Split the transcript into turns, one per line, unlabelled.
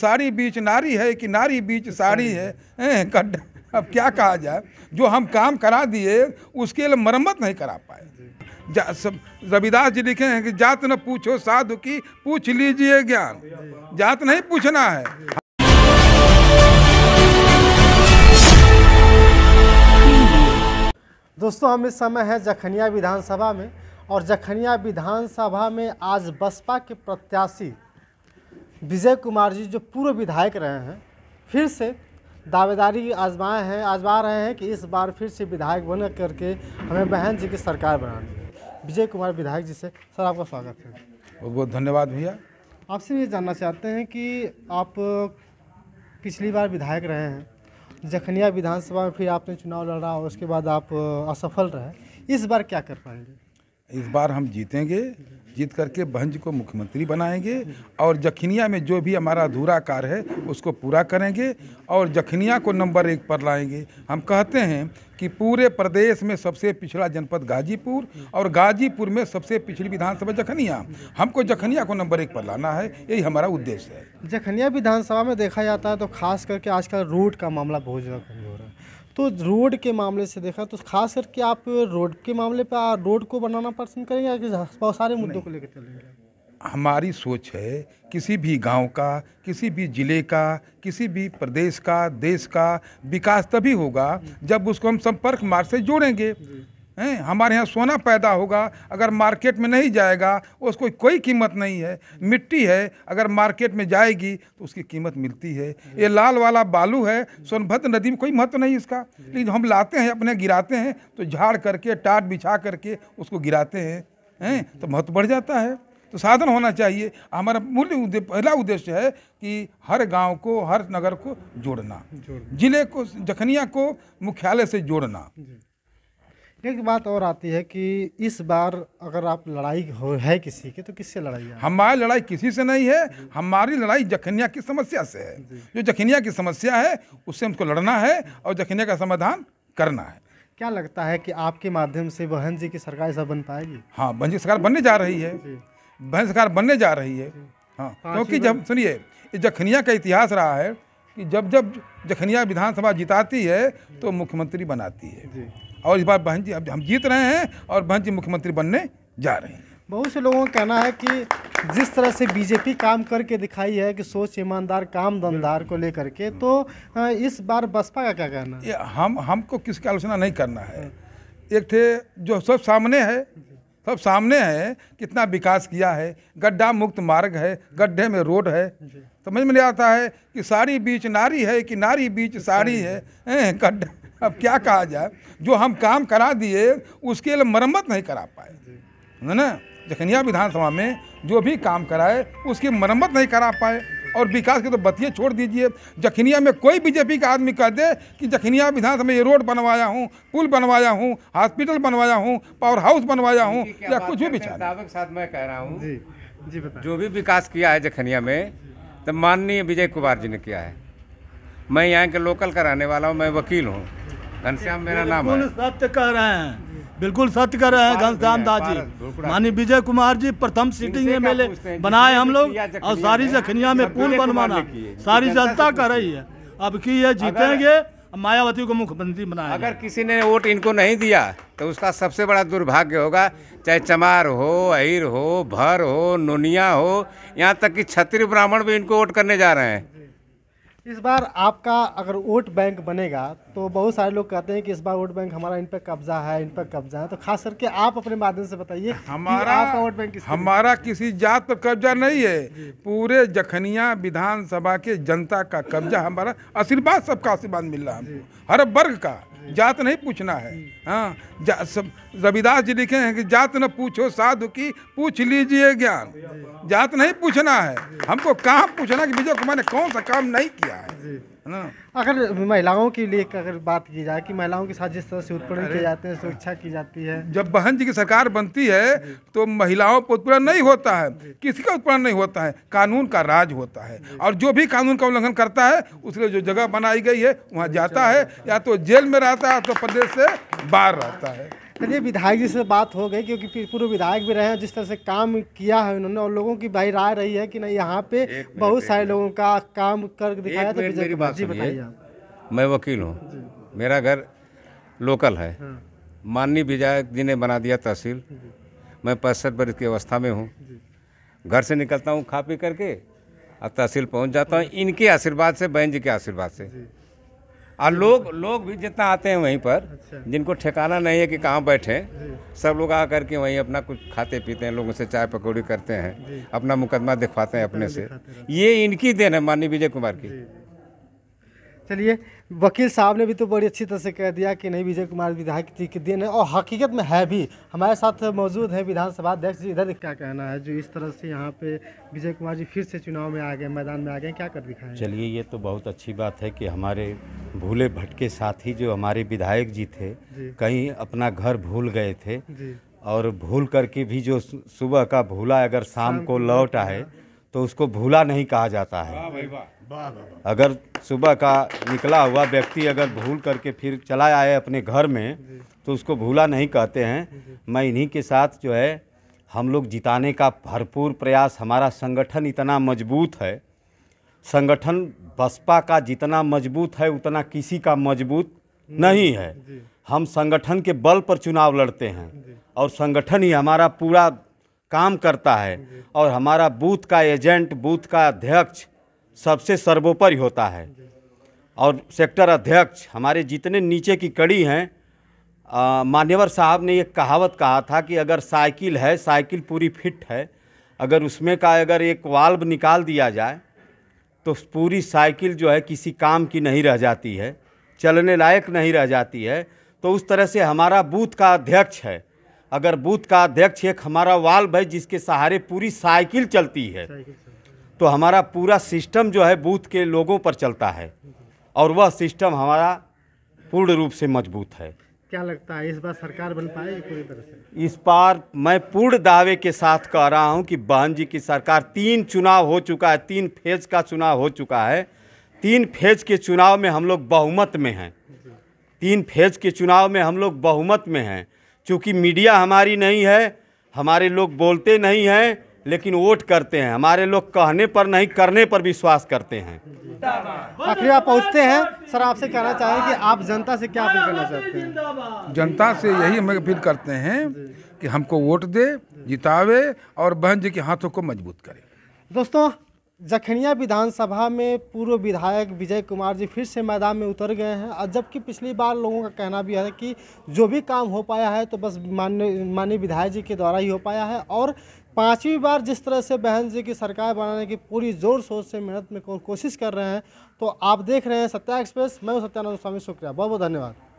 साड़ी बीच नारी है कि नारी बीच साड़ी है अब क्या कहा जाए जो हम काम करा दिए उसके लिए मरम्मत नहीं करा पाए रविदास जी लिखे हैं कि जात न पूछो साधु की पूछ लीजिए ज्ञान जात नहीं पूछना है
दोस्तों हम इस समय हैं जखनिया विधानसभा में और जखनिया विधानसभा में आज बसपा के प्रत्याशी विजय कुमार जी जो पूर्व विधायक रहे हैं फिर से दावेदारी आजमाए हैं आजमा रहे हैं कि इस बार फिर से विधायक बन करके हमें बहन जी की सरकार बनानी विजय कुमार विधायक जी से सर आपका स्वागत है बहुत
बहुत धन्यवाद भैया
आपसे ये जानना चाहते हैं कि आप पिछली बार विधायक रहे हैं जखनिया विधानसभा में फिर आपने चुनाव लड़ा और उसके बाद आप असफल रहे इस बार क्या कर पाएंगे
इस बार हम जीतेंगे जीत करके भंज को मुख्यमंत्री बनाएंगे और जखनिया में जो भी हमारा अधूरा कार्य है उसको पूरा करेंगे और जखनिया को नंबर एक पर लाएंगे हम कहते हैं कि पूरे प्रदेश में सबसे पिछड़ा जनपद गाजीपुर और गाजीपुर में सबसे पिछड़ी विधानसभा जखनिया हमको जखनिया को नंबर एक पर लाना है यही हमारा उद्देश्य है जखनिया
विधानसभा में देखा जाता है तो खास करके आजकल रोड का मामला बहुत ज़्यादा तो रोड के मामले से देखा तो खास करके आप रोड के मामले पर रोड को बनाना पसंद करेंगे या बहुत सारे मुद्दों को लेकर चलेंगे
हमारी सोच है किसी भी गांव का किसी भी ज़िले का किसी भी प्रदेश का देश का विकास तभी होगा जब उसको हम संपर्क मार्ग से जोड़ेंगे हैं हमारे यहाँ सोना पैदा होगा अगर मार्केट में नहीं जाएगा उसको कोई कीमत नहीं है मिट्टी है अगर मार्केट में जाएगी तो उसकी कीमत मिलती है ये लाल वाला बालू है सोनभद्र नदी में कोई महत्व नहीं इसका लेकिन हम लाते हैं अपने गिराते हैं तो झाड़ करके टाट बिछा करके उसको गिराते हैं हैं तो महत्व बढ़ जाता है तो साधन होना चाहिए हमारा मूल उद्देश्य पहला उद्देश्य है कि हर गांव को हर नगर को जोड़ना जिले को जखनिया को मुख्यालय से जोड़ना एक बात और आती है कि इस बार अगर आप लड़ाई हो है किसी की
तो किससे लड़ाई है
हमारी लड़ाई किसी से नहीं है हमारी लड़ाई जखनिया की समस्या से है जो जखनिया की समस्या है उससे हमको लड़ना है और जखनिया का समाधान करना है
क्या लगता है कि आपके माध्यम से बहन जी की सरकार ऐसा बन पाएगी
हाँ बहन जी सरकार बनने जा रही है बहन सरकार बनने जा रही है हाँ क्योंकि जब सुनिए जखनिया का इतिहास रहा है कि जब जब जखनिया विधानसभा जिताती है तो मुख्यमंत्री बनाती है और इस बार बहन जी अब हम जीत रहे हैं और बहन जी मुख्यमंत्री बनने जा रहे हैं
बहुत से लोगों का कहना है कि जिस तरह से बीजेपी काम करके दिखाई है कि सोच ईमानदार
काम दमदार को
लेकर के तो इस बार बसपा का क्या कहना
है हम हमको किसकी आलोचना नहीं करना है एक थे जो सब सामने है सब सामने है कितना विकास किया है गड्ढा मुक्त मार्ग है गड्ढे में रोड है समझ में नहीं आता है कि सारी बीच नारी है कि नारी बीच साड़ी है गड्ढा अब क्या कहा जाए जो हम काम करा दिए उसके लिए मरम्मत नहीं करा पाए है ना जखनिया विधानसभा में जो भी काम कराए उसकी मरम्मत नहीं करा पाए और विकास की तो बतिया छोड़ दीजिए जखनिया में कोई बीजेपी का आदमी कह दे कि जखनिया विधानसभा में ये रोड बनवाया हूँ पुल बनवाया हूँ हॉस्पिटल बनवाया हूँ पावर हाउस बनवाया हूँ या कुछ भी बिछा
साथ मैं कह रहा हूँ जो भी विकास किया है जखनिया में तो माननीय विजय कुमार जी ने किया है मैं यहाँ के लोकल का रहने वाला हूँ मैं वकील हूँ घनश्याम मेरा नाम है
कह रहे हैं बिल्कुल सत्य कर रहे हैं घनश्याम दास जी मानी विजय कुमार जी प्रथम सिटिंग एम एल बनाए हम लोग और सारी जखनिया में पुल बनवाना सारी जनता कर रही है
अब की ये जीतेंगे मायावती को मुख्यमंत्री बनाया अगर किसी ने वोट इनको नहीं दिया तो उसका सबसे बड़ा दुर्भाग्य होगा चाहे चमार हो अहिर हो भर हो नोनिया हो यहाँ तक कि छत्री ब्राह्मण भी इनको वोट करने जा रहे हैं
इस बार आपका अगर वोट बैंक बनेगा तो बहुत सारे लोग कहते हैं कि इस बार वोट बैंक हमारा इन पर कब्जा है इन पर कब्जा है तो खास करके आप अपने माध्यम से बताइए हमारा कि वोट बैंक हमारा
किसी जात पर कब्जा नहीं है पूरे जखनिया विधानसभा के जनता का कब्जा हमारा आशीर्वाद सबका आशीर्वाद मिल रहा है हमको हर वर्ग का जात नहीं पूछना है हाँ रविदास जी लिखे हैं कि जात न पूछो साधु की पूछ लीजिए ज्ञान जात नहीं पूछना है हमको कहाँ पूछना कि विजय कुमार ने कौन सा काम नहीं किया है अगर महिलाओं के लिए अगर बात की जाए कि महिलाओं के साथ
जिस तरह से उत्पीड़न किए जाते हैं सुरक्षा की जाती है
जब बहन जी की सरकार बनती है तो महिलाओं पर उत्पीड़न नहीं होता है किसी का उत्पीड़न नहीं होता है कानून का राज होता है और जो भी कानून का उल्लंघन करता है उसके जो जगह बनाई गई है वहाँ जाता है या तो जेल में रहता है तो प्रदेश से बाहर रहता है चलिए
विधायक जी से बात हो गई क्योंकि पूर्व विधायक भी रहे हैं जिस तरह से काम किया है उन्होंने और लोगों की भाई राय रही है कि नहीं यहाँ पे बहुत सारे लोगों का काम कर दिखाया तो मेरी बात जी बताइए
मैं वकील हूँ मेरा घर लोकल है
हाँ।
माननीय विधायक जी ने बना दिया तहसील मैं पैंसठ बरस की अवस्था में हूँ घर से निकलता हूँ खा पी करके और तहसील पहुँच जाता हूँ इनके आशीर्वाद से बहन जी के आशीर्वाद से और लोग लोग भी जितना आते हैं वहीं पर अच्छा। जिनको ठिकाना नहीं है कि कहाँ बैठे सब लोग आ करके वहीं अपना कुछ खाते पीते हैं लोगों से चाय पकौड़ी करते हैं अपना मुकदमा दिखवाते हैं अपने से ये इनकी देन है माननीय विजय
कुमार की चलिए वकील साहब ने भी तो बड़ी अच्छी तरह से कह दिया कि नहीं विजय कुमार विधायक जी के दिन है और हकीकत में है भी हमारे साथ मौजूद है विधानसभा अध्यक्ष जी इधर क्या कहना है जो इस तरह से यहाँ पे विजय कुमार जी फिर से चुनाव में आ गए मैदान में आ गए क्या कर दिखाए
चलिए ये तो बहुत अच्छी बात है कि हमारे भूले भटके साथी जो हमारे विधायक जी थे जी। कहीं अपना घर भूल गए थे और भूल करके भी जो सुबह का भूला अगर शाम को लौट आए तो उसको भूला नहीं कहा जाता है अगर सुबह का निकला हुआ व्यक्ति अगर भूल करके फिर चला आए अपने घर में तो उसको भूला नहीं कहते हैं मैं इन्हीं के साथ जो है हम लोग जिताने का भरपूर प्रयास हमारा संगठन इतना मजबूत है संगठन बसपा का जितना मजबूत है उतना किसी का मजबूत हम्म, नहीं है हम संगठन के बल पर चुनाव लड़ते हैं और संगठन ही हमारा पूरा काम करता है और हमारा बूथ का एजेंट बूथ का अध्यक्ष सबसे सर्वोपरि होता है और सेक्टर अध्यक्ष हमारे जितने नीचे की कड़ी हैं मान्यवर साहब ने एक कहावत कहा था कि अगर साइकिल है साइकिल पूरी फिट है अगर उसमें का अगर एक वाल्व निकाल दिया जाए तो पूरी साइकिल जो है किसी काम की नहीं रह जाती है चलने लायक नहीं रह जाती है तो उस तरह से हमारा बूथ का अध्यक्ष है अगर बूथ का अध्यक्ष एक हमारा वाल भाई जिसके सहारे पूरी साइकिल चलती है तो हमारा पूरा सिस्टम जो है बूथ के लोगों पर चलता है और वह सिस्टम हमारा पूर्ण रूप से मजबूत है
क्या लगता है इस बार सरकार बन पाएगी पूरी तरह
से इस बार मैं पूर्ण दावे के साथ कह रहा हूं कि बहन जी की सरकार तीन चुनाव हो चुका है तीन फेज का चुनाव हो चुका है तीन फेज के चुनाव में हम लोग बहुमत में हैं तीन फेज के चुनाव में हम लोग बहुमत में हैं क्योंकि मीडिया हमारी नहीं है हमारे लोग बोलते नहीं हैं लेकिन वोट करते हैं हमारे लोग कहने पर नहीं करने पर विश्वास करते हैं
आखिरी आप पहुँचते हैं सर आपसे कहना चाहेंगे कि आप जनता से क्या अपील करना चाहते हैं
जनता से यही हम अपील
करते हैं कि हमको वोट दे जितावे और बहन जी के हाथों को मजबूत करे दोस्तों जखनिया विधानसभा में
पूर्व विधायक विजय कुमार जी फिर से मैदान में उतर गए हैं और जबकि पिछली बार लोगों का कहना भी है कि जो भी काम हो पाया है तो बस मान्य माननीय विधायक जी के द्वारा ही हो पाया है और पांचवी बार जिस तरह से बहन जी की सरकार बनाने की पूरी जोर शोर से मेहनत में कोशिश कर रहे हैं तो आप देख रहे हैं सत्या एक्सप्रेस मैं हूँ सत्यानंद स्वामी शुक्रिया बहुत बहुत धन्यवाद